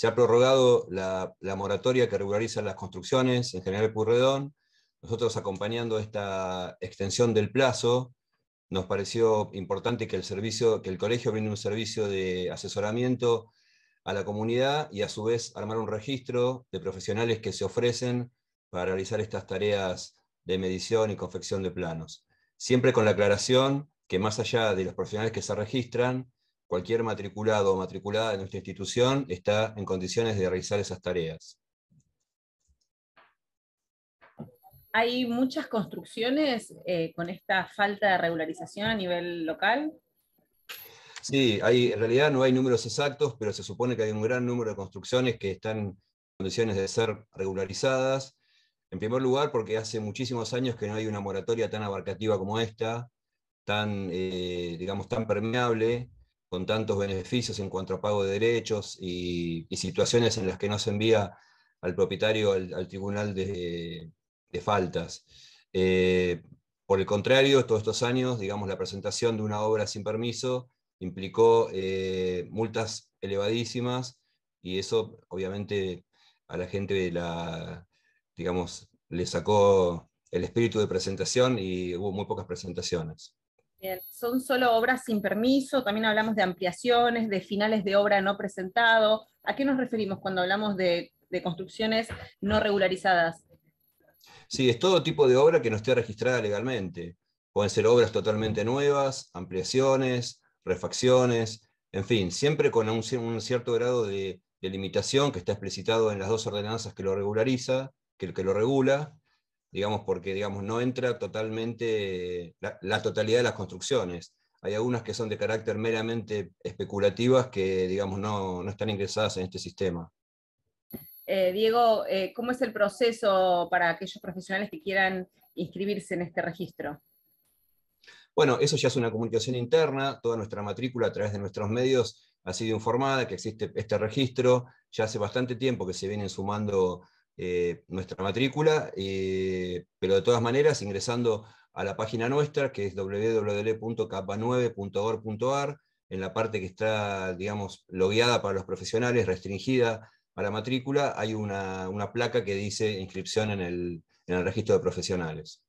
Se ha prorrogado la, moratoria que regulariza las construcciones en General Purredón. Nosotros acompañando esta extensión del plazo, nos pareció importante que el, servicio, que el colegio brinde un servicio de asesoramiento a la comunidad y a su vez armar un registro de profesionales que se ofrecen para realizar estas tareas de medición y confección de planos. Siempre con la aclaración que más allá de los profesionales que se registran, cualquier matriculado o matriculada de nuestra institución está en condiciones de realizar esas tareas. ¿Hay muchas construcciones eh, con esta falta de regularización a nivel local? Sí, hay, en realidad no hay números exactos, pero se supone que hay un gran número de construcciones que están en condiciones de ser regularizadas. En primer lugar, porque hace muchísimos años que no hay una moratoria tan abarcativa como esta, tan, eh, digamos, tan permeable, con tantos beneficios en cuanto a pago de derechos y, situaciones en las que no se envía al propietario al, tribunal de, faltas. Eh, por el contrario, todos estos años, digamos, la presentación de una obra sin permiso implicó eh, multas elevadísimas y eso obviamente a la gente la, digamos, le sacó el espíritu de presentación y hubo muy pocas presentaciones son solo obras sin permiso, también hablamos de ampliaciones, de finales de obra no presentado. ¿A qué nos referimos cuando hablamos de, construcciones no regularizadas? Sí, es todo tipo de obra que no esté registrada legalmente. Pueden ser obras totalmente nuevas, ampliaciones, refacciones, en fin, siempre con un, cierto grado de, limitación que está explicitado en las dos ordenanzas que lo regulariza, que, que lo regula, digamos, porque digamos, no entra totalmente la, totalidad de las construcciones. Hay algunas que son de carácter meramente especulativas que, digamos, no, están ingresadas en este sistema. Eh, Diego, eh, ¿cómo es el proceso para aquellos profesionales que quieran inscribirse en este registro? Bueno, eso ya es una comunicación interna, toda nuestra matrícula a través de nuestros medios ha sido informada que existe este registro, ya hace bastante tiempo que se vienen sumando eh, nuestra matrícula, eh, pero de todas maneras ingresando a la página nuestra, que es wwwk 9orgar en la parte que está, digamos, logueada para los profesionales, restringida a la matrícula, hay una, placa que dice inscripción en el registro de profesionales.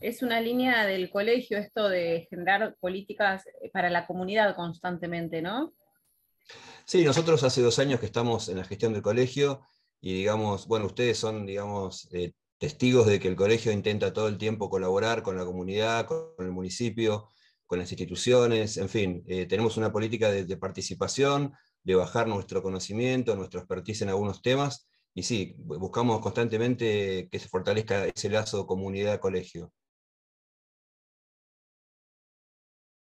Es una línea del colegio esto de generar políticas para la comunidad constantemente, ¿no? Sí, nosotros hace dos años que estamos en la gestión del colegio y digamos, bueno, ustedes son, digamos, eh, testigos de que el colegio intenta todo el tiempo colaborar con la comunidad, con el municipio, con las instituciones, en fin, eh, tenemos una política de, participación, de bajar nuestro conocimiento, nuestro expertise en algunos temas, y sí, buscamos constantemente que se fortalezca ese lazo comunidad-colegio.